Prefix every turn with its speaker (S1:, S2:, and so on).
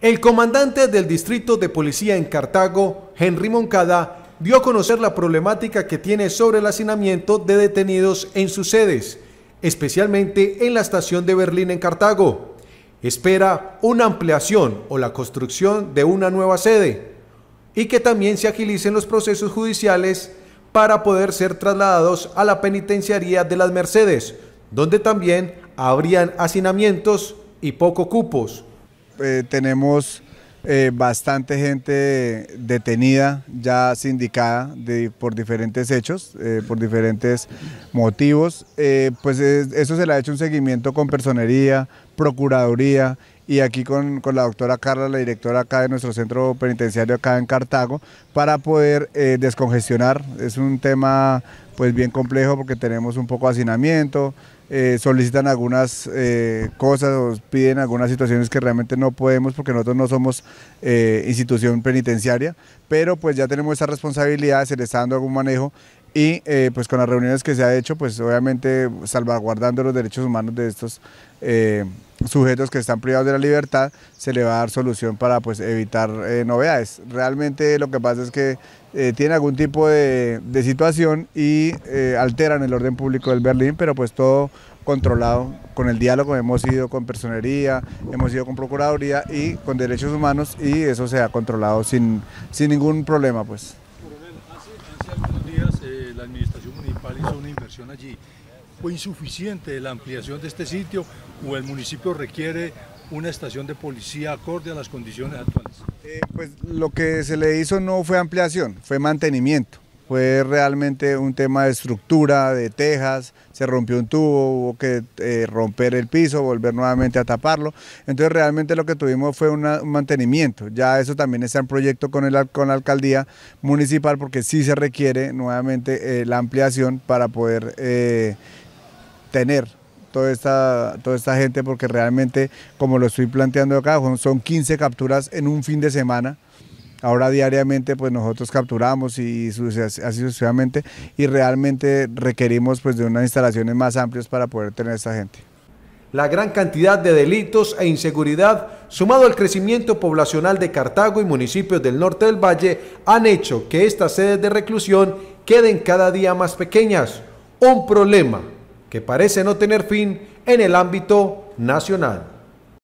S1: El comandante del distrito de policía en Cartago, Henry Moncada, dio a conocer la problemática que tiene sobre el hacinamiento de detenidos en sus sedes, especialmente en la estación de Berlín en Cartago. Espera una ampliación o la construcción de una nueva sede y que también se agilicen los procesos judiciales para poder ser trasladados a la penitenciaría de las Mercedes, donde también habrían hacinamientos y poco cupos. Eh,
S2: tenemos eh, bastante gente detenida, ya sindicada por diferentes hechos, eh, por diferentes motivos. pues eso se le ha hecho un seguimiento con personería, Procuraduría y aquí con, la doctora Carla, la directora acá de nuestro centro penitenciario acá en Cartago, para poder eh, descongestionar. Es un tema pues bien complejo porque tenemos un poco de hacinamiento, eh, solicitan algunas eh, cosas o piden algunas situaciones que realmente no podemos porque nosotros no somos institución penitenciaria, pero pues ya tenemos esa responsabilidad, se le está dando algún manejo y eh, pues con las reuniones que se ha hecho, pues obviamente salvaguardando los derechos humanos de estos eh, sujetos que están privados de la libertad, se le va a dar solución para pues evitar eh, novedades. Realmente lo que pasa es que tiene algún tipo de, situación y alteran el orden público del Berlín, pero pues todo controlado con el diálogo, hemos ido con personería, hemos ido con procuraduría y con derechos humanos y eso se ha controlado sin, sin ningún problema pues.
S1: Municipal hizo una inversión allí. ¿Fue insuficiente la ampliación de este sitio o el municipio requiere una estación de policía acorde a las condiciones actuales? Eh, pues
S2: lo que se le hizo no fue ampliación, fue mantenimiento. Fue realmente un tema de estructura, de tejas, se rompió un tubo, hubo que eh, romper el piso, volver nuevamente a taparlo. Entonces realmente lo que tuvimos fue un mantenimiento. Ya eso también está en proyecto con, el, la alcaldía municipal porque sí se requiere nuevamente eh, la ampliación para poder eh, tener toda toda esta gente porque realmente, como lo estoy planteando acá, son 15 capturas en un fin de semana. Ahora diariamente pues nosotros capturamos y así sucesivamente y realmente requerimos pues de unas instalaciones más amplias para
S1: poder tener a esta gente. La gran cantidad de delitos e inseguridad, sumado al crecimiento poblacional de Cartago y municipios del norte del valle, han hecho que estas sedes de reclusión queden cada día más pequeñas, un problema que parece no tener fin en el ámbito nacional.